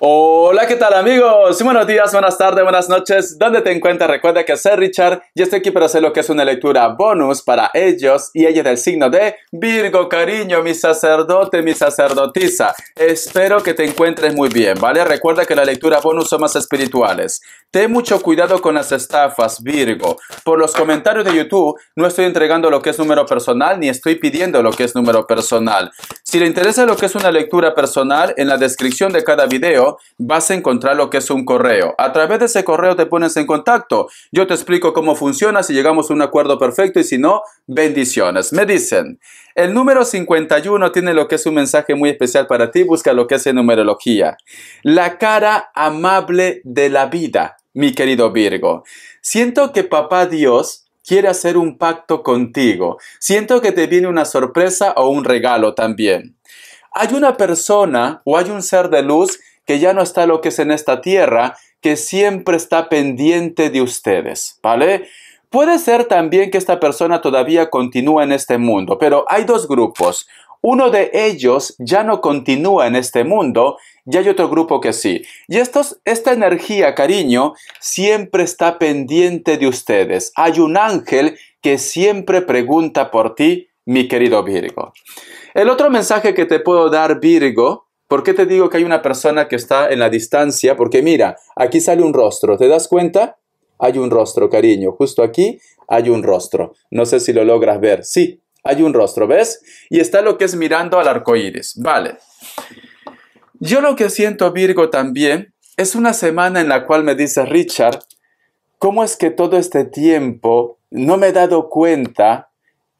Hola, ¿qué tal amigos? Buenos días, buenas tardes, buenas noches. ¿Dónde te encuentras? Recuerda que soy Richard y estoy aquí para hacer lo que es una lectura bonus para ellos y ella del signo de Virgo, cariño, mi sacerdote, mi sacerdotisa. Espero que te encuentres muy bien, ¿vale? Recuerda que la lectura bonus son más espirituales. Ten mucho cuidado con las estafas, Virgo. Por los comentarios de YouTube no estoy entregando lo que es número personal ni estoy pidiendo lo que es número personal. Si le interesa lo que es una lectura personal, en la descripción de cada video vas a encontrar lo que es un correo. A través de ese correo te pones en contacto. Yo te explico cómo funciona, si llegamos a un acuerdo perfecto y si no, bendiciones. Me dicen, el número 51 tiene lo que es un mensaje muy especial para ti, busca lo que es en numerología. La cara amable de la vida, mi querido Virgo. Siento que papá Dios quiere hacer un pacto contigo. Siento que te viene una sorpresa o un regalo también. Hay una persona o hay un ser de luz que ya no está lo que es en esta tierra, que siempre está pendiente de ustedes, ¿vale? Puede ser también que esta persona todavía continúa en este mundo, pero hay dos grupos. Uno de ellos ya no continúa en este mundo y hay otro grupo que sí. Y estos, esta energía, cariño, siempre está pendiente de ustedes. Hay un ángel que siempre pregunta por ti, mi querido Virgo. El otro mensaje que te puedo dar, Virgo, ¿Por qué te digo que hay una persona que está en la distancia? Porque mira, aquí sale un rostro, ¿te das cuenta? Hay un rostro, cariño, justo aquí hay un rostro. No sé si lo logras ver. Sí, hay un rostro, ¿ves? Y está lo que es mirando al arco iris. Vale. Yo lo que siento, Virgo, también es una semana en la cual me dice Richard, ¿cómo es que todo este tiempo no me he dado cuenta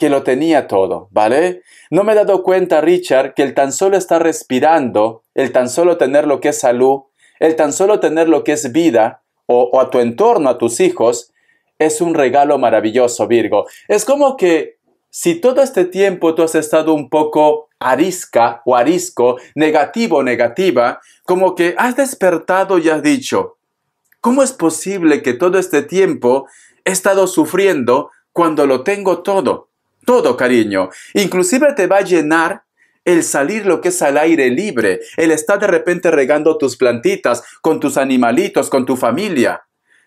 que lo tenía todo, ¿vale? No me he dado cuenta, Richard, que el tan solo estar respirando, el tan solo tener lo que es salud, el tan solo tener lo que es vida, o, a tu entorno, a tus hijos, es un regalo maravilloso, Virgo. Es como que si todo este tiempo tú has estado un poco arisca o arisco, negativo o negativa, como que has despertado y has dicho, ¿cómo es posible que todo este tiempo he estado sufriendo cuando lo tengo todo? Todo, cariño. Inclusive te va a llenar el salir lo que es al aire libre, el estar de repente regando tus plantitas, con tus animalitos, con tu familia.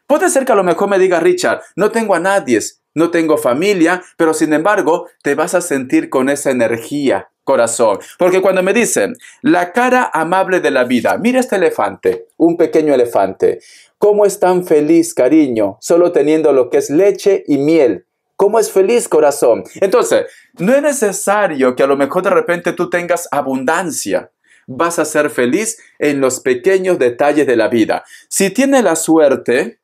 Puede ser que a lo mejor me diga Richard, no tengo a nadie, no tengo familia, pero sin embargo te vas a sentir con esa energía, corazón. Porque cuando me dicen, la cara amable de la vida, mira este elefante, un pequeño elefante, cómo es tan feliz, cariño, solo teniendo lo que es leche y miel. ¿Cómo es feliz corazón? Entonces, no es necesario que a lo mejor de repente tú tengas abundancia. Vas a ser feliz en los pequeños detalles de la vida. Si tienes la suerte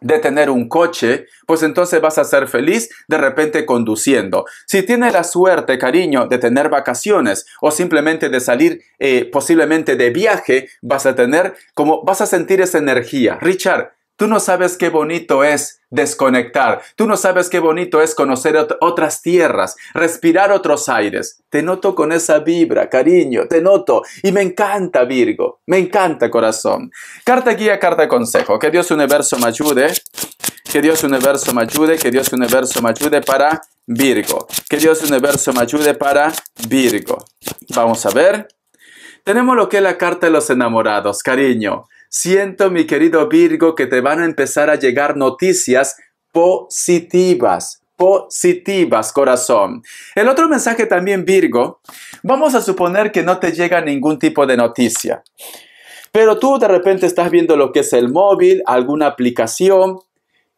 de tener un coche, pues entonces vas a ser feliz de repente conduciendo. Si tienes la suerte, cariño, de tener vacaciones o simplemente de salir eh, posiblemente de viaje, vas a tener como vas a sentir esa energía. Richard, Tú no sabes qué bonito es desconectar. Tú no sabes qué bonito es conocer otras tierras, respirar otros aires. Te noto con esa vibra, cariño, te noto. Y me encanta, Virgo. Me encanta, corazón. Carta guía, carta consejo. Que Dios universo me ayude. Que Dios universo me ayude. Que Dios universo me ayude para Virgo. Que Dios universo me ayude para Virgo. Vamos a ver. Tenemos lo que es la carta de los enamorados, cariño. Siento, mi querido Virgo, que te van a empezar a llegar noticias positivas, positivas, corazón. El otro mensaje también, Virgo, vamos a suponer que no te llega ningún tipo de noticia. Pero tú de repente estás viendo lo que es el móvil, alguna aplicación,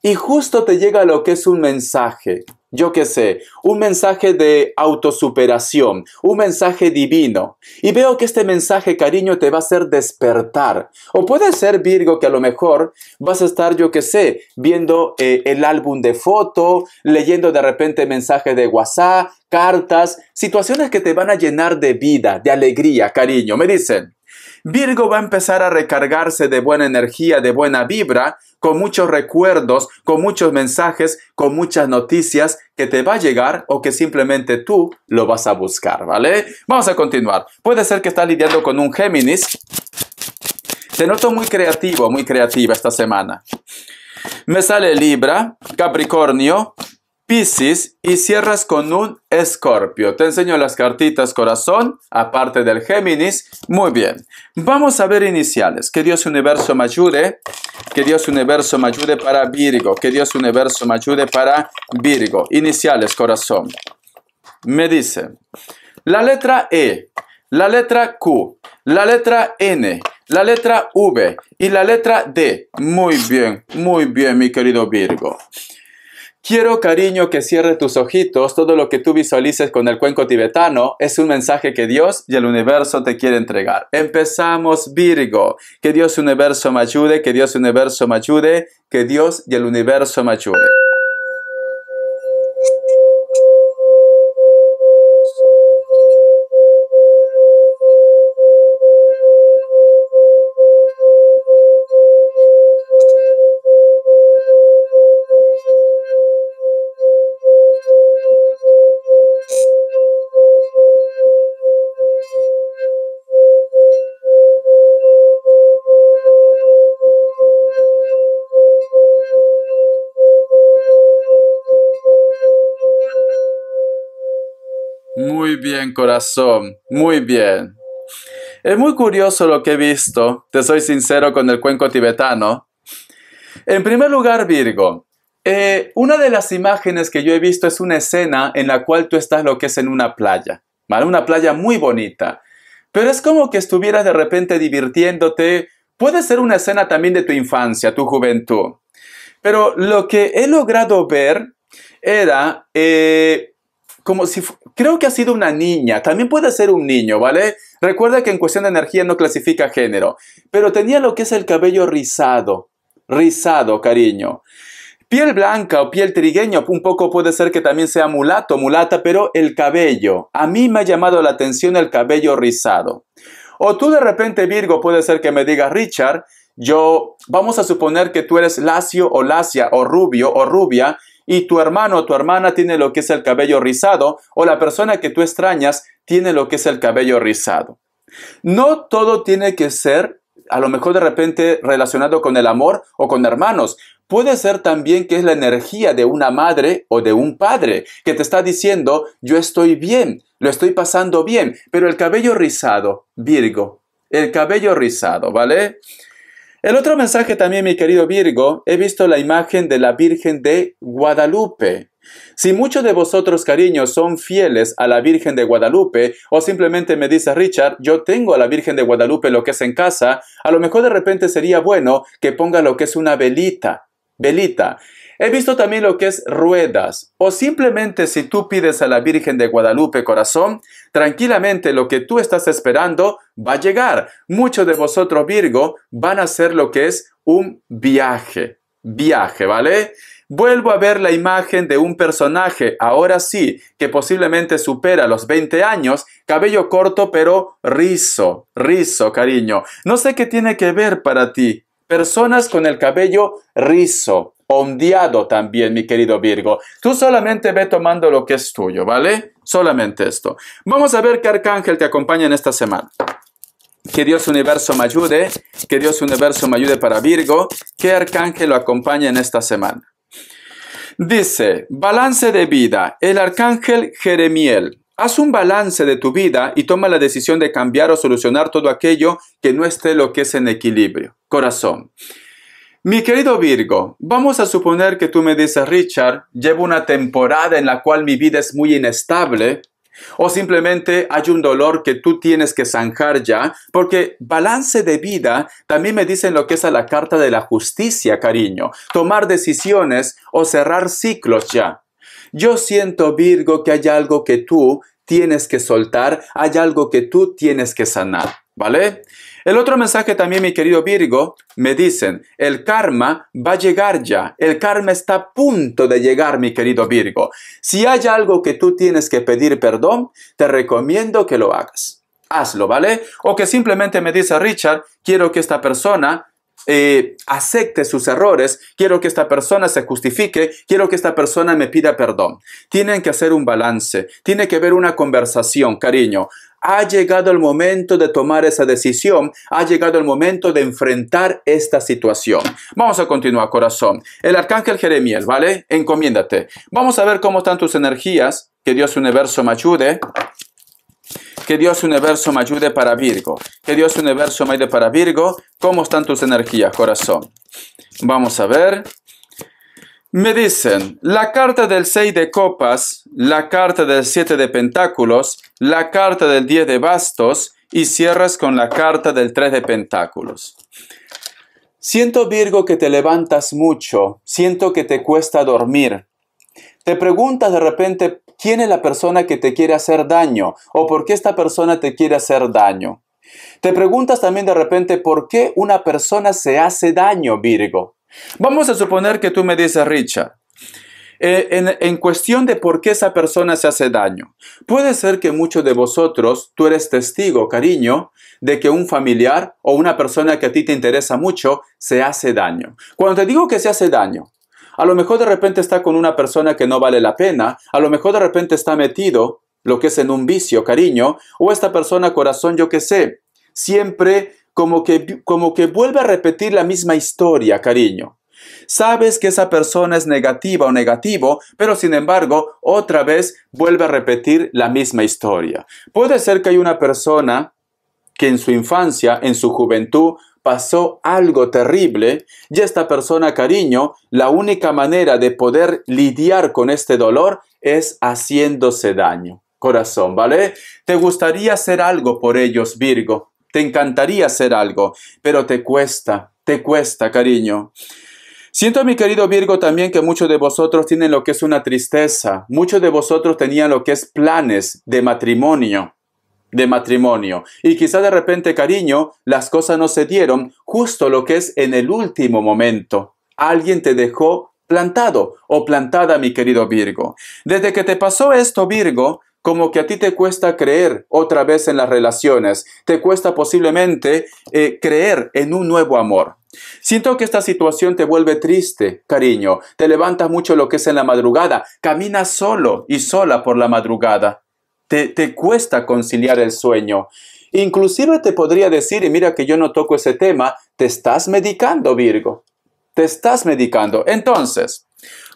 y justo te llega lo que es un mensaje, yo qué sé, un mensaje de autosuperación, un mensaje divino. Y veo que este mensaje, cariño, te va a hacer despertar. O puede ser, Virgo, que a lo mejor vas a estar, yo qué sé, viendo eh, el álbum de foto, leyendo de repente mensajes de WhatsApp, cartas, situaciones que te van a llenar de vida, de alegría, cariño, me dicen. Virgo va a empezar a recargarse de buena energía, de buena vibra, con muchos recuerdos, con muchos mensajes, con muchas noticias que te va a llegar o que simplemente tú lo vas a buscar, ¿vale? Vamos a continuar. Puede ser que estás lidiando con un Géminis. Te noto muy creativo, muy creativa esta semana. Me sale Libra, Capricornio, Pisces y cierras con un Escorpio. Te enseño las cartitas corazón, aparte del Géminis. Muy bien. Vamos a ver iniciales. Que Dios universo me ayude. Que Dios universo me ayude para Virgo. Que Dios universo me ayude para Virgo. Iniciales corazón. Me dice la letra E, la letra Q, la letra N, la letra V y la letra D. Muy bien, muy bien, mi querido Virgo. Quiero cariño que cierre tus ojitos, todo lo que tú visualices con el cuenco tibetano es un mensaje que Dios y el universo te quiere entregar. Empezamos Virgo, que Dios universo me ayude, que Dios universo me ayude, que Dios y el universo me ayude. corazón. Muy bien. Es muy curioso lo que he visto, te soy sincero con el cuenco tibetano. En primer lugar, Virgo, eh, una de las imágenes que yo he visto es una escena en la cual tú estás lo que es en una playa, Una playa muy bonita, pero es como que estuvieras de repente divirtiéndote. Puede ser una escena también de tu infancia, tu juventud. Pero lo que he logrado ver era eh, como si Creo que ha sido una niña, también puede ser un niño, ¿vale? Recuerda que en cuestión de energía no clasifica género, pero tenía lo que es el cabello rizado, rizado, cariño. Piel blanca o piel trigueña, un poco puede ser que también sea mulato, mulata, pero el cabello. A mí me ha llamado la atención el cabello rizado. O tú de repente, Virgo, puede ser que me digas, Richard, yo, vamos a suponer que tú eres lacio o lacia o rubio o rubia y tu hermano o tu hermana tiene lo que es el cabello rizado o la persona que tú extrañas tiene lo que es el cabello rizado. No todo tiene que ser a lo mejor de repente relacionado con el amor o con hermanos. Puede ser también que es la energía de una madre o de un padre que te está diciendo yo estoy bien, lo estoy pasando bien, pero el cabello rizado, Virgo, el cabello rizado, ¿vale? El otro mensaje también, mi querido Virgo, he visto la imagen de la Virgen de Guadalupe. Si muchos de vosotros, cariños, son fieles a la Virgen de Guadalupe, o simplemente me dice Richard, yo tengo a la Virgen de Guadalupe lo que es en casa, a lo mejor de repente sería bueno que ponga lo que es una velita. Velita. He visto también lo que es ruedas o simplemente si tú pides a la Virgen de Guadalupe corazón, tranquilamente lo que tú estás esperando va a llegar. Muchos de vosotros Virgo van a hacer lo que es un viaje. Viaje, ¿vale? Vuelvo a ver la imagen de un personaje, ahora sí, que posiblemente supera los 20 años, cabello corto pero rizo, rizo, cariño. No sé qué tiene que ver para ti. Personas con el cabello rizo, ondeado también, mi querido Virgo. Tú solamente ve tomando lo que es tuyo, ¿vale? Solamente esto. Vamos a ver qué arcángel te acompaña en esta semana. Que Dios Universo me ayude, que Dios Universo me ayude para Virgo, ¿Qué arcángel lo acompaña en esta semana. Dice, balance de vida, el arcángel Jeremiel. Haz un balance de tu vida y toma la decisión de cambiar o solucionar todo aquello que no esté lo que es en equilibrio. Corazón. Mi querido Virgo, vamos a suponer que tú me dices, Richard, llevo una temporada en la cual mi vida es muy inestable, o simplemente hay un dolor que tú tienes que zanjar ya, porque balance de vida también me dicen lo que es a la carta de la justicia, cariño, tomar decisiones o cerrar ciclos ya. Yo siento, Virgo, que hay algo que tú tienes que soltar, hay algo que tú tienes que sanar, ¿vale? El otro mensaje también, mi querido Virgo, me dicen, el karma va a llegar ya, el karma está a punto de llegar, mi querido Virgo. Si hay algo que tú tienes que pedir perdón, te recomiendo que lo hagas. Hazlo, ¿vale? O que simplemente me dice Richard, quiero que esta persona eh, acepte sus errores, quiero que esta persona se justifique, quiero que esta persona me pida perdón. Tienen que hacer un balance, tiene que haber una conversación, cariño. Ha llegado el momento de tomar esa decisión, ha llegado el momento de enfrentar esta situación. Vamos a continuar, corazón. El arcángel Jeremías, ¿vale? Encomiéndate. Vamos a ver cómo están tus energías. Que Dios universo me ayude. Que Dios universo me ayude para Virgo. Que Dios universo me ayude para Virgo. ¿Cómo están tus energías, corazón? Vamos a ver. Me dicen la carta del 6 de copas, la carta del 7 de pentáculos, la carta del 10 de bastos y cierras con la carta del 3 de pentáculos. Siento Virgo que te levantas mucho, siento que te cuesta dormir. Te preguntas de repente quién es la persona que te quiere hacer daño o por qué esta persona te quiere hacer daño. Te preguntas también de repente por qué una persona se hace daño, Virgo. Vamos a suponer que tú me dices, Richard, eh, en, en, cuestión de por qué esa persona se hace daño. Puede ser que muchos de vosotros, tú eres testigo, cariño, de que un familiar o una persona que a ti te interesa mucho se hace daño. Cuando te digo que se hace daño, a lo mejor de repente está con una persona que no vale la pena, a lo mejor de repente está metido, lo que es en un vicio, cariño, o esta persona, corazón, yo qué sé, siempre como que, como que vuelve a repetir la misma historia, cariño. Sabes que esa persona es negativa o negativo, pero sin embargo, otra vez vuelve a repetir la misma historia. Puede ser que hay una persona que en su infancia, en su juventud, pasó algo terrible y esta persona, cariño, la única manera de poder lidiar con este dolor es haciéndose daño. Corazón, ¿vale? ¿Te gustaría hacer algo por ellos, Virgo? Te encantaría hacer algo, pero te cuesta, te cuesta, cariño. Siento, mi querido Virgo, también que muchos de vosotros tienen lo que es una tristeza. Muchos de vosotros tenían lo que es planes de matrimonio de matrimonio y quizá de repente cariño las cosas no se dieron justo lo que es en el último momento alguien te dejó plantado o plantada mi querido Virgo desde que te pasó esto Virgo como que a ti te cuesta creer otra vez en las relaciones, te cuesta posiblemente eh, creer en un nuevo amor. Siento que esta situación te vuelve triste, cariño, te levantas mucho lo que es en la madrugada, caminas solo y sola por la madrugada, te, te cuesta conciliar el sueño. Inclusive te podría decir, y mira que yo no toco ese tema, te estás medicando, Virgo, te estás medicando. Entonces,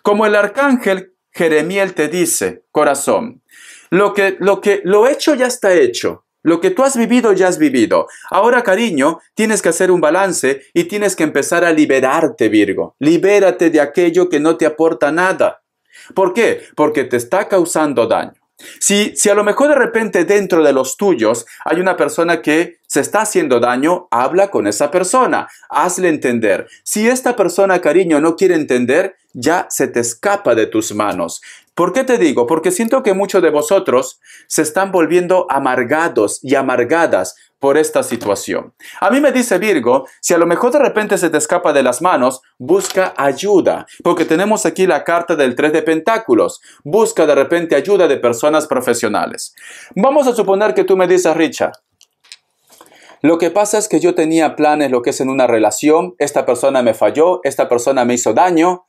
como el arcángel Jeremiel te dice, corazón, lo que, lo hecho ya está hecho. Lo que tú has vivido ya has vivido. Ahora, cariño, tienes que hacer un balance y tienes que empezar a liberarte, Virgo. Libérate de aquello que no te aporta nada. ¿Por qué? Porque te está causando daño. Si, si a lo mejor de repente dentro de los tuyos hay una persona que se está haciendo daño, habla con esa persona, hazle entender. Si esta persona, cariño, no quiere entender, ya se te escapa de tus manos. ¿Por qué te digo? Porque siento que muchos de vosotros se están volviendo amargados y amargadas por esta situación. A mí me dice Virgo, si a lo mejor de repente se te escapa de las manos, busca ayuda, porque tenemos aquí la carta del 3 de Pentáculos. Busca de repente ayuda de personas profesionales. Vamos a suponer que tú me dices, Richa, lo que pasa es que yo tenía planes, lo que es en una relación, esta persona me falló, esta persona me hizo daño,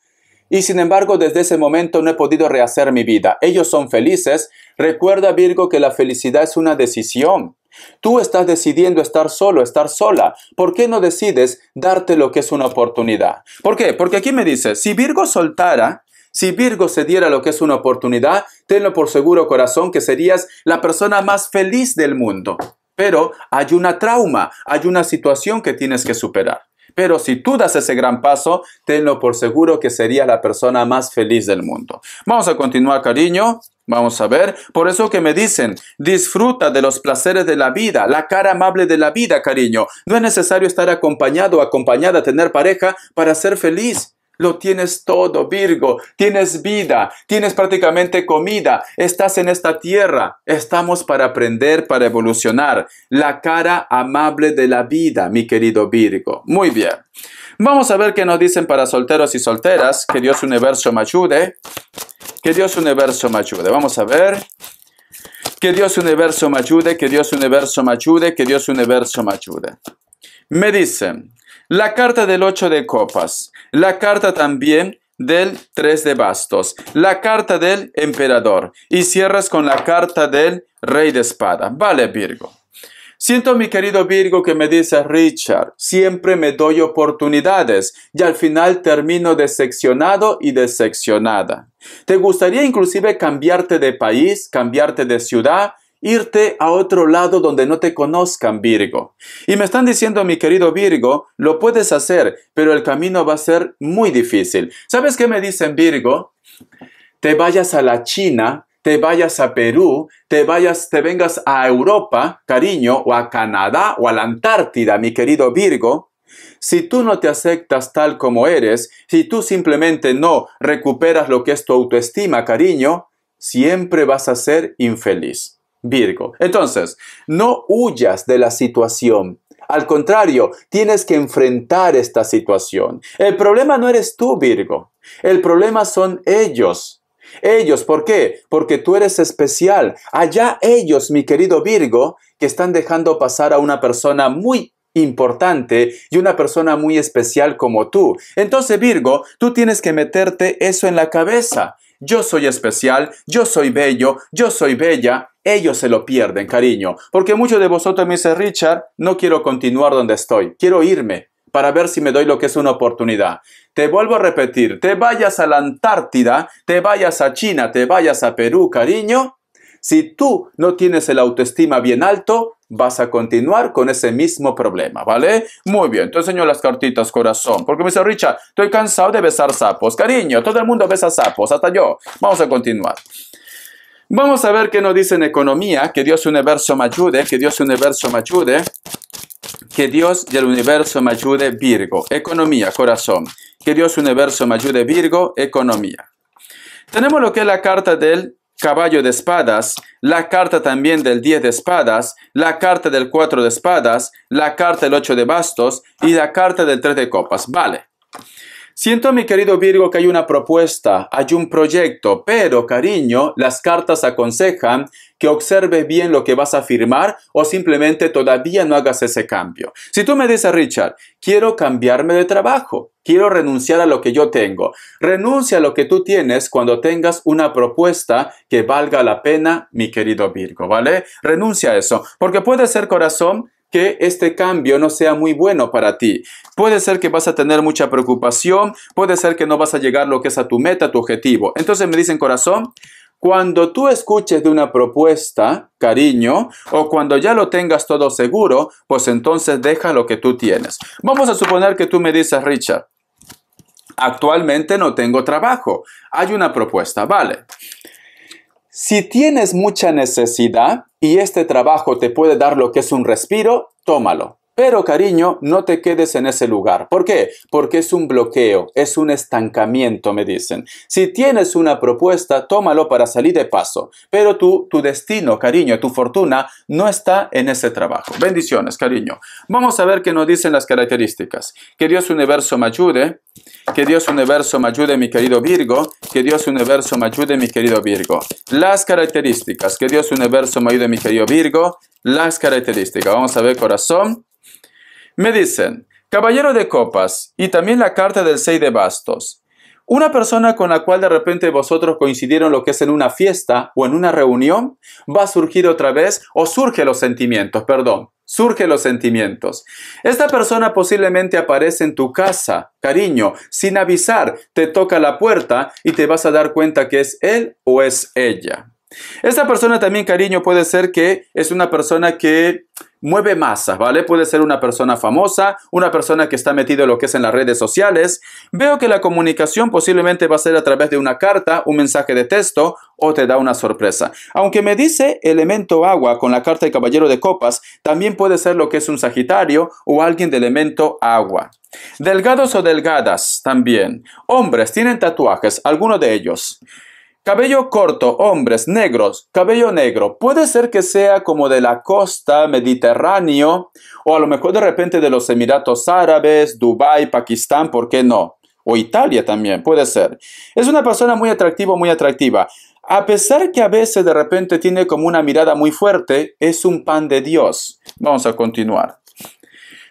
y sin embargo desde ese momento no he podido rehacer mi vida. Ellos son felices. Recuerda Virgo que la felicidad es una decisión. Tú estás decidiendo estar solo, estar sola. ¿Por qué no decides darte lo que es una oportunidad? ¿Por qué? Porque aquí me dice, si Virgo soltara, si Virgo se diera lo que es una oportunidad, tenlo por seguro corazón que serías la persona más feliz del mundo. Pero hay una trauma, hay una situación que tienes que superar. Pero si tú das ese gran paso, tenlo por seguro que sería la persona más feliz del mundo. Vamos a continuar, cariño. Vamos a ver. Por eso que me dicen, disfruta de los placeres de la vida, la cara amable de la vida, cariño. No es necesario estar acompañado, o acompañada, tener pareja para ser feliz. Lo tienes todo, Virgo. Tienes vida, tienes prácticamente comida, estás en esta tierra. Estamos para aprender, para evolucionar. La cara amable de la vida, mi querido Virgo. Muy bien. Vamos a ver qué nos dicen para solteros y solteras. Que Dios universo me ayude. Que Dios universo me ayude. Vamos a ver. Que Dios universo me ayude, que Dios universo me ayude, que Dios universo me ayude. Me dicen, la carta del 8 de copas. La carta también del tres de bastos, la carta del emperador y cierras con la carta del rey de espada. Vale, Virgo. Siento mi querido Virgo que me dice Richard, siempre me doy oportunidades y al final termino decepcionado y decepcionada. ¿Te gustaría inclusive cambiarte de país, cambiarte de ciudad, irte a otro lado donde no te conozcan, Virgo. Y me están diciendo, mi querido Virgo, lo puedes hacer, pero el camino va a ser muy difícil. ¿Sabes qué me dicen, Virgo? Te vayas a la China, te vayas a Perú, te vayas, te vengas a Europa, cariño, o a Canadá o a la Antártida, mi querido Virgo. Si tú no te aceptas tal como eres, si tú simplemente no recuperas lo que es tu autoestima, cariño, siempre vas a ser infeliz. Virgo. Entonces, no huyas de la situación. Al contrario, tienes que enfrentar esta situación. El problema no eres tú, Virgo. El problema son ellos. Ellos, ¿por qué? Porque tú eres especial. Allá ellos, mi querido Virgo, que están dejando pasar a una persona muy importante y una persona muy especial como tú. Entonces, Virgo, tú tienes que meterte eso en la cabeza yo soy especial, yo soy bello, yo soy bella, ellos se lo pierden, cariño. Porque muchos de vosotros me dicen, Richard, no quiero continuar donde estoy, quiero irme para ver si me doy lo que es una oportunidad. Te vuelvo a repetir, te vayas a la Antártida, te vayas a China, te vayas a Perú, cariño. Si tú no tienes el autoestima bien alto, vas a continuar con ese mismo problema, ¿vale? Muy bien, te enseño las cartitas, corazón. Porque me dice, Richard, estoy cansado de besar sapos. Cariño, todo el mundo besa sapos, hasta yo. Vamos a continuar. Vamos a ver qué nos dice en economía, que Dios universo me ayude, que Dios universo me ayude, que Dios del universo me ayude, Virgo. Economía, corazón. Que Dios universo me ayude, Virgo, economía. Tenemos lo que es la carta del caballo de espadas, la carta también del 10 de espadas, la carta del 4 de espadas, la carta del 8 de bastos y la carta del 3 de copas. Vale. Siento, mi querido Virgo, que hay una propuesta, hay un proyecto, pero, cariño, las cartas aconsejan que observe bien lo que vas a firmar o simplemente todavía no hagas ese cambio. Si tú me dices, Richard, quiero cambiarme de trabajo, quiero renunciar a lo que yo tengo, renuncia a lo que tú tienes cuando tengas una propuesta que valga la pena, mi querido Virgo, ¿vale? Renuncia a eso, porque puede ser, corazón, que este cambio no sea muy bueno para ti. Puede ser que vas a tener mucha preocupación, puede ser que no vas a llegar lo que es a tu meta, tu objetivo. Entonces me dicen corazón, cuando tú escuches de una propuesta, cariño, o cuando ya lo tengas todo seguro, pues entonces deja lo que tú tienes. Vamos a suponer que tú me dices, Richard, actualmente no tengo trabajo. Hay una propuesta, vale. Si tienes mucha necesidad y este trabajo te puede dar lo que es un respiro, tómalo. Pero cariño, no te quedes en ese lugar. ¿Por qué? Porque es un bloqueo, es un estancamiento, me dicen. Si tienes una propuesta, tómalo para salir de paso. Pero tú, tu destino, cariño, tu fortuna no está en ese trabajo. Bendiciones, cariño. Vamos a ver qué nos dicen las características. Que Dios universo me ayude. Que Dios universo me ayude, mi querido Virgo. Que Dios universo me ayude, mi querido Virgo. Las características. Que Dios universo me ayude, mi querido Virgo. Las características. Vamos a ver corazón. Me dicen, Caballero de Copas, y también la carta del seis de bastos. Una persona con la cual de repente vosotros coincidieron lo que es en una fiesta o en una reunión, va a surgir otra vez, o surge los sentimientos, perdón, surge los sentimientos. Esta persona posiblemente aparece en tu casa, cariño, sin avisar, te toca la puerta y te vas a dar cuenta que es él o es ella. Esta persona también, cariño, puede ser que es una persona que mueve masas, ¿vale? Puede ser una persona famosa, una persona que está metido en lo que es en las redes sociales. Veo que la comunicación posiblemente va a ser a través de una carta, un mensaje de texto o te da una sorpresa. Aunque me dice elemento agua con la carta de caballero de copas, también puede ser lo que es un Sagitario o alguien de elemento agua. Delgados o delgadas también. Hombres tienen tatuajes, alguno de ellos. Cabello corto, hombres negros, cabello negro. Puede ser que sea como de la costa mediterráneo o a lo mejor de repente de los Emiratos Árabes, Dubái, Pakistán, ¿por qué no? O Italia también, puede ser. Es una persona muy atractiva, muy atractiva. A pesar que a veces de repente tiene como una mirada muy fuerte, es un pan de Dios. Vamos a continuar.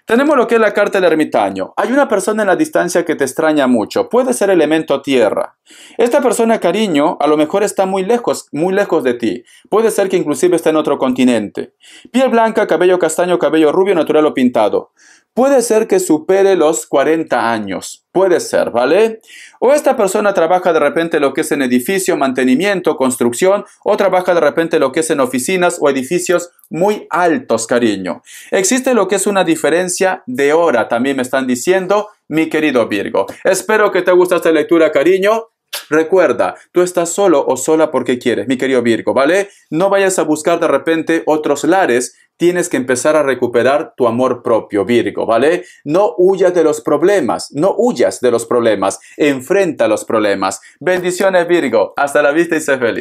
Tenemos lo que es la carta del ermitaño. Hay una persona en la distancia que te extraña mucho. Puede ser elemento tierra. Esta persona, cariño, a lo mejor está muy lejos, muy lejos de ti. Puede ser que inclusive esté en otro continente. Piel blanca, cabello castaño, cabello rubio, natural o pintado. Puede ser que supere los 40 años, puede ser, ¿vale? O esta persona trabaja de repente lo que es en edificio, mantenimiento, construcción, o trabaja de repente lo que es en oficinas o edificios muy altos, cariño. Existe lo que es una diferencia de hora, también me están diciendo, mi querido Virgo. Espero que te guste esta lectura, cariño. Recuerda, tú estás solo o sola porque quieres, mi querido Virgo, ¿vale? No vayas a buscar de repente otros lares tienes que empezar a recuperar tu amor propio, Virgo, ¿vale? No huyas de los problemas, no huyas de los problemas, enfrenta los problemas. Bendiciones, Virgo. Hasta la vista y sé feliz.